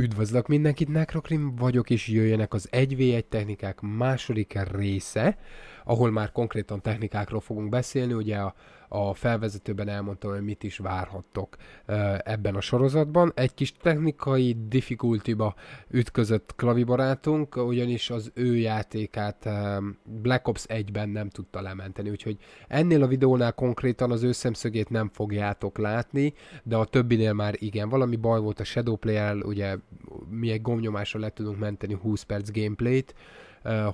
Üdvözlök mindenkit, Nekrokrim vagyok, és jöjjenek az 1v1 technikák második része, ahol már konkrétan technikákról fogunk beszélni, ugye a a felvezetőben elmondtam, hogy mit is várhattok ebben a sorozatban. Egy kis technikai difficulty ütközött Klavi barátunk, ugyanis az ő játékát Black Ops 1-ben nem tudta lementeni, úgyhogy ennél a videónál konkrétan az ő szemszögét nem fogjátok látni, de a többinél már igen. Valami baj volt a Shadowplay-el, ugye mi egy gomnyomásra le tudunk menteni 20 perc gameplayt,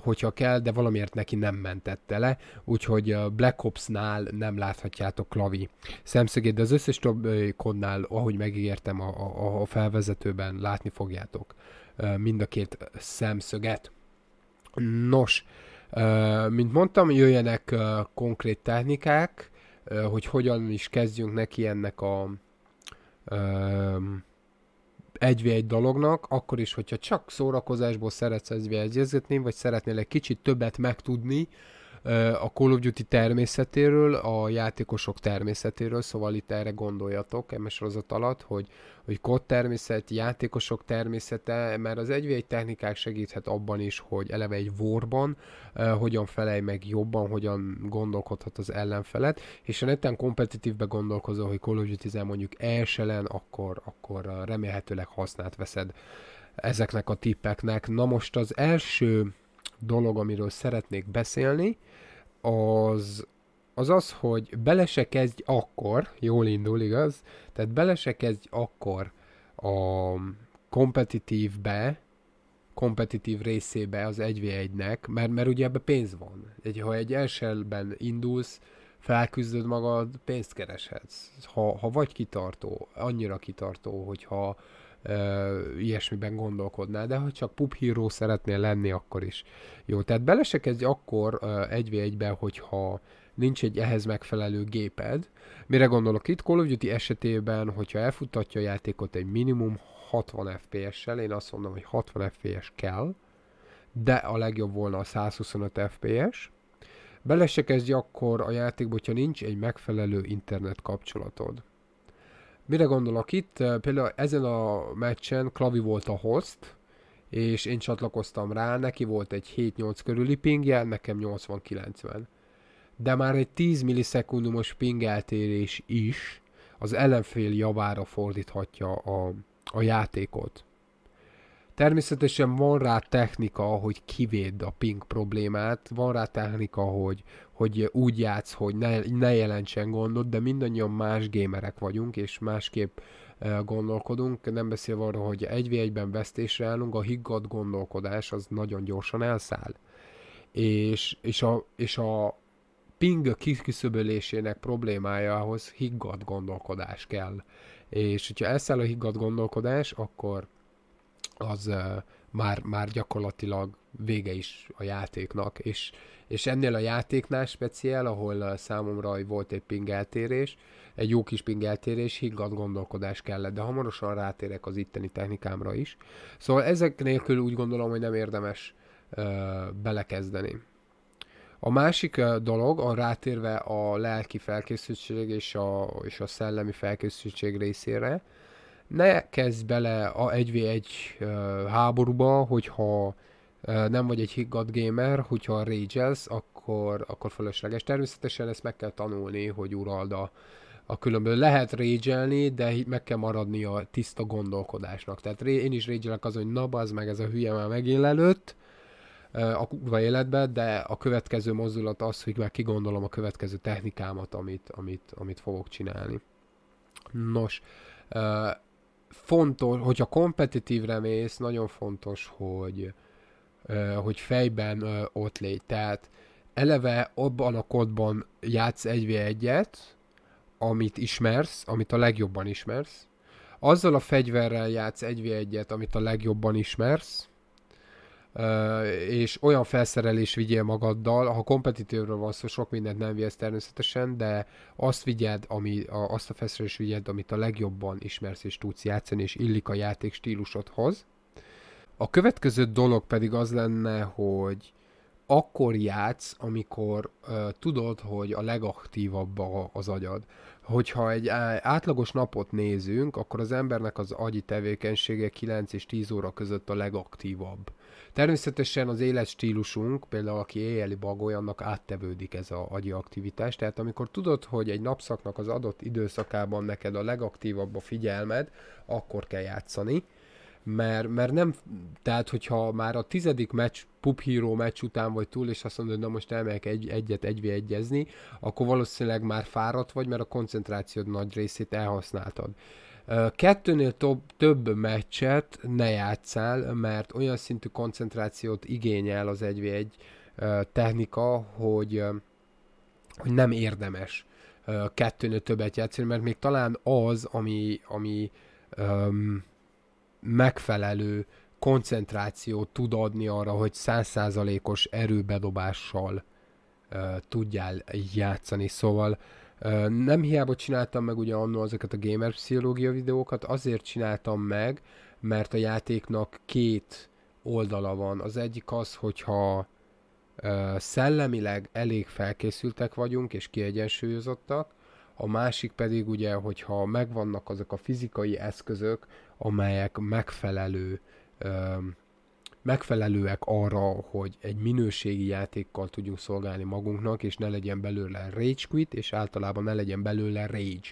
hogyha kell, de valamiért neki nem mentette le, úgyhogy Black Ops-nál nem láthatjátok Klavi szemszögét, de az összes többi konnál, ahogy megígértem a, a, a felvezetőben, látni fogjátok mind a két szemszöget. Nos, mint mondtam, jöjjenek konkrét technikák, hogy hogyan is kezdjünk neki ennek a um, egy v egy dolognak, akkor is, hogyha csak szórakozásból szeretsz egy v vagy szeretnél egy kicsit többet megtudni, a Call of Duty természetéről, a játékosok természetéről, szóval itt erre gondoljatok eme sorozat alatt, hogy, hogy kod természet, játékosok természete, mert az egy egy technikák segíthet abban is, hogy eleve egy vorban hogyan felej meg jobban, hogyan gondolkodhat az ellenfelet, és ha netten kompetitívbe gondolkozol, hogy Call of Duty mondjuk elselen, akkor, akkor remélhetőleg hasznát veszed ezeknek a tippeknek. Na most az első dolog, amiről szeretnék beszélni, az az az, hogy bele se kezdj akkor, jól indul, igaz? Tehát bele se kezdj akkor a kompetitívbe, kompetitív részébe az 1v1-nek, mert, mert ugye ebbe pénz van. Egy, ha egy elsőben indulsz, felküzdöd magad, pénzt kereshetsz. Ha, ha vagy kitartó, annyira kitartó, hogyha ö, ilyesmiben gondolkodnál, de ha csak puphíró szeretnél lenni, akkor is jó. Tehát bele se kezdj akkor egy v egybe, hogyha nincs egy ehhez megfelelő géped. Mire gondolok itt? Call of Duty esetében, hogyha elfuttatja a játékot egy minimum 60 FPS-sel, én azt mondom, hogy 60 FPS kell, de a legjobb volna a 125 FPS. Bele se kezdj akkor a játékba, hogyha nincs egy megfelelő internet kapcsolatod. Mire gondolok itt? Például ezen a meccsen Klavi volt a host, és én csatlakoztam rá, neki volt egy 7-8 körüli pingje, nekem 80-90. De már egy 10 millisekundumos ping eltérés is az ellenfél javára fordíthatja a, a játékot. Természetesen van rá technika, hogy kivédd a ping problémát, van rá technika, hogy, hogy úgy játsz, hogy ne, ne jelentsen gondot, de mindannyian más gémerek vagyunk, és másképp e, gondolkodunk, nem beszélve arról, hogy egy egyben vesztésre állunk, a higgadt gondolkodás az nagyon gyorsan elszáll. És, és, a, és a ping kiküszöbölésének problémájához higgadt gondolkodás kell. És hogyha elszáll a higgadt gondolkodás, akkor az már, már gyakorlatilag vége is a játéknak, és, és ennél a játéknál speciál, ahol számomra volt egy pingeltérés, egy jó kis pingeltérés, higgadt gondolkodás kellett, de hamarosan rátérek az itteni technikámra is. Szóval ezek nélkül úgy gondolom, hogy nem érdemes belekezdeni. A másik dolog, a rátérve a lelki felkészültség és a, és a szellemi felkészültség részére, uh, ne kezd bele a 1v1 háborúba, hogyha nem vagy egy higgadt gamer, hogyha rage akkor, akkor fölösleges. Természetesen ezt meg kell tanulni, hogy urald a, a különböző. Lehet rage de meg kell maradni a tiszta gondolkodásnak. Tehát én is rage azon, hogy na az meg ez a hülye már megint a kurva életbe, de a következő mozdulat az, hogy már kigondolom a következő technikámat, amit, amit, amit fogok csinálni. Nos, fontos, hogyha kompetitívre mész, nagyon fontos, hogy, hogy fejben ott légy. Tehát eleve abban a kodban játsz egy egyet, amit ismersz, amit a legjobban ismersz, azzal a fegyverrel játsz egy egyet, amit a legjobban ismersz, és olyan felszerelés vigyél magaddal, ha kompetitívről van szó, sok mindent nem vihetsz természetesen, de azt vigyed, ami, a, azt a felszerelés vigyed, amit a legjobban ismersz és tudsz játszani, és illik a játék stílusodhoz. A következő dolog pedig az lenne, hogy akkor játsz, amikor uh, tudod, hogy a legaktívabb a, az agyad. Hogyha egy átlagos napot nézünk, akkor az embernek az agyi tevékenysége 9 és 10 óra között a legaktívabb. Természetesen az életstílusunk, például aki éjjeli bagoly, annak áttevődik ez a agyi aktivitás, tehát amikor tudod, hogy egy napszaknak az adott időszakában neked a legaktívabb a figyelmed, akkor kell játszani, mert, mert nem, tehát hogyha már a tizedik meccs, Pup Hero meccs után vagy túl, és azt mondod, na most elmegyek egy, egyet egyvé egyezni, akkor valószínűleg már fáradt vagy, mert a koncentrációd nagy részét elhasználtad. Kettőnél több, több meccset ne játszál, mert olyan szintű koncentrációt igényel az 1v1 technika, hogy, hogy nem érdemes kettőnél többet játszani, mert még talán az, ami, ami um, megfelelő koncentrációt tud adni arra, hogy százszázalékos erőbedobással uh, tudjál játszani. Szóval uh, nem hiába csináltam meg ugye annó ezeket a gamer pszichológia videókat, azért csináltam meg, mert a játéknak két oldala van. Az egyik az, hogyha szellemileg elég felkészültek vagyunk és kiegyensúlyozottak, a másik pedig ugye, hogyha megvannak azok a fizikai eszközök, amelyek megfelelő megfelelőek arra, hogy egy minőségi játékkal tudjunk szolgálni magunknak, és ne legyen belőle rage quit, és általában ne legyen belőle rage.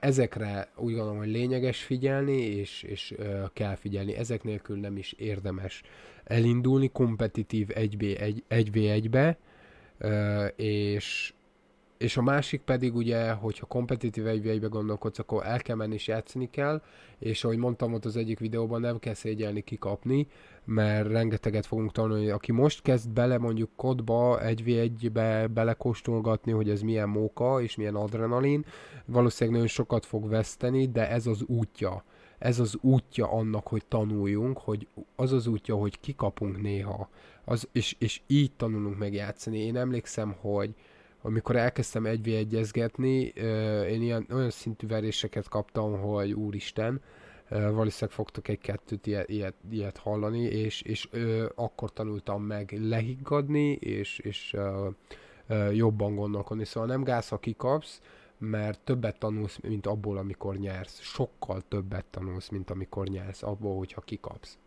Ezekre úgy gondolom, hogy lényeges figyelni, és, és kell figyelni. Ezek nélkül nem is érdemes elindulni kompetitív 1 v 1 be és, és a másik pedig ugye, hogyha kompetitív egybe gondolkodsz, akkor el kell menni és játszani kell, és ahogy mondtam ott az egyik videóban, nem kell szégyelni kikapni, mert rengeteget fogunk tanulni. Aki most kezd bele mondjuk kodba, egy egybe belekóstolgatni, hogy ez milyen móka és milyen adrenalin, valószínűleg nagyon sokat fog veszteni, de ez az útja. Ez az útja annak, hogy tanuljunk, hogy az az útja, hogy kikapunk néha, az, és, és így tanulunk megjátszani. Én emlékszem, hogy amikor elkezdtem egy egyezgetni, én ilyen olyan szintű veréseket kaptam, hogy úristen, valószínűleg fogtok egy-kettőt ilyet, ilyet, ilyet hallani, és, és ö, akkor tanultam meg lehiggadni, és, és ö, ö, jobban gondolkodni. Szóval nem gáz, ha kikapsz, mert többet tanulsz, mint abból, amikor nyersz. Sokkal többet tanulsz, mint amikor nyersz, abból, hogyha kikapsz.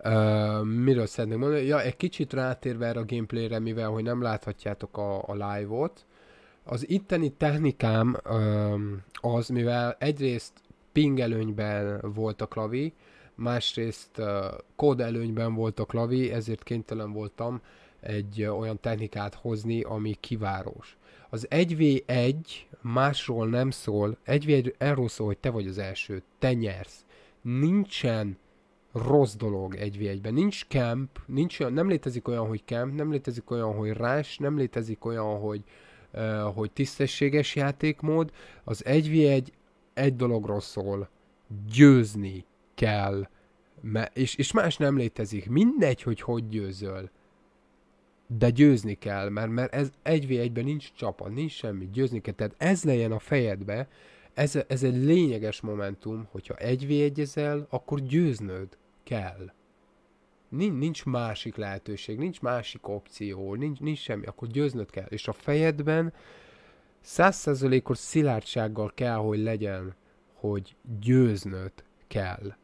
Uh, miről szeretnék mondani? Ja, egy kicsit rátérve erre a gameplayre, mivel hogy nem láthatjátok a, a live-ot, az itteni technikám uh, az, mivel egyrészt pingelőnyben volt a klavi, másrészt uh, kód előnyben volt a klavi, ezért kénytelen voltam egy uh, olyan technikát hozni, ami kivárós. Az 1v1 másról nem szól, 1v1 erről szól, hogy te vagy az első, te nyersz. Nincsen rossz dolog egy v egyben. Nincs camp, nincs olyan, nem létezik olyan, hogy camp, nem létezik olyan, hogy rás, nem létezik olyan, hogy, uh, hogy tisztességes játékmód. Az egy v egy egy dologról szól, győzni kell, és, és más nem létezik. Mindegy, hogy hogy győzöl, de győzni kell, mert, mert ez egy v egyben ben nincs csapat, nincs semmi, győzni kell. Tehát ez legyen a fejedbe, ez, ez egy lényeges momentum, hogyha egy v egyezel, akkor győznöd kell. Nincs, nincs másik lehetőség, nincs másik opció, nincs, nincs semmi, akkor győznöd kell. És a fejedben százszerzalékos szilárdsággal kell, hogy legyen, hogy győznöd kell.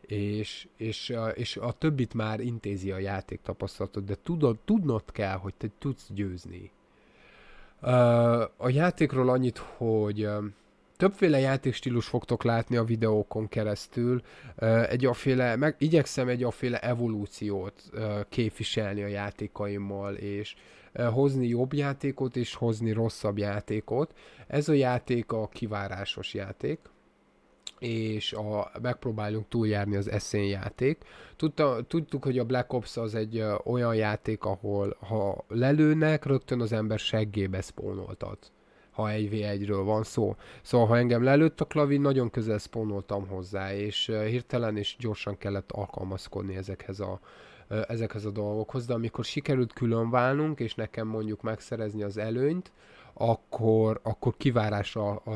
És, és, és a többit már intézi a játék tapasztalatod, de tudod, tudnod kell, hogy te tudsz győzni. A játékról annyit, hogy többféle játékstílus fogtok látni a videókon keresztül, egy aféle, meg igyekszem egy aféle evolúciót képviselni a játékaimmal, és hozni jobb játékot, és hozni rosszabb játékot. Ez a játék a kivárásos játék, és a, megpróbálunk túljárni az eszén játék. Tudta, tudtuk, hogy a Black Ops az egy olyan játék, ahol ha lelőnek, rögtön az ember seggébe spónoltat ha egy v 1 ről van szó. Szóval, ha engem lelőtt a klavi, nagyon közel szponoltam hozzá, és hirtelen és gyorsan kellett alkalmazkodni ezekhez a ezekhez a dolgokhoz, de amikor sikerült különválnunk, és nekem mondjuk megszerezni az előnyt, akkor, akkor kivárásra uh,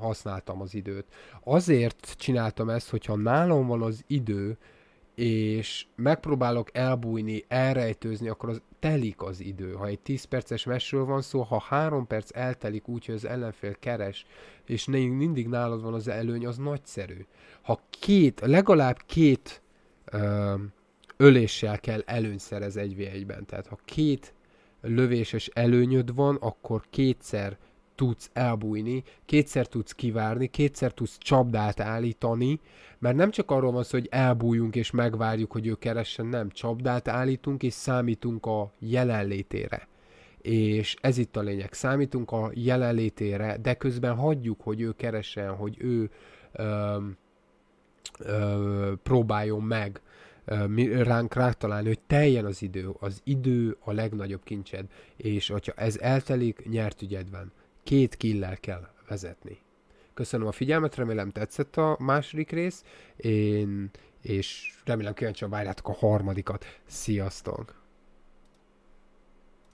használtam az időt. Azért csináltam ezt, hogyha nálam van az idő, és megpróbálok elbújni, elrejtőzni, akkor az telik az idő. Ha egy 10 perces meccsről van szó, ha 3 perc eltelik úgy, hogy az ellenfél keres, és mindig nálad van az előny, az nagyszerű. Ha két, legalább két ö, öléssel kell előny szerez egy ben Tehát ha két lövéses előnyöd van, akkor kétszer tudsz elbújni, kétszer tudsz kivárni, kétszer tudsz csapdát állítani, mert nem csak arról van szó, hogy elbújunk és megvárjuk, hogy ő keressen, nem, csapdát állítunk és számítunk a jelenlétére. És ez itt a lényeg, számítunk a jelenlétére, de közben hagyjuk, hogy ő keressen, hogy ő ö, ö, próbáljon meg mi, ránk rátalálni, hogy teljen az idő. Az idő a legnagyobb kincsed, és hogyha ez eltelik, nyert ügyed van két killel kell vezetni. Köszönöm a figyelmet, remélem tetszett a második rész, én, és remélem kíváncsian várjátok a harmadikat. Sziasztok!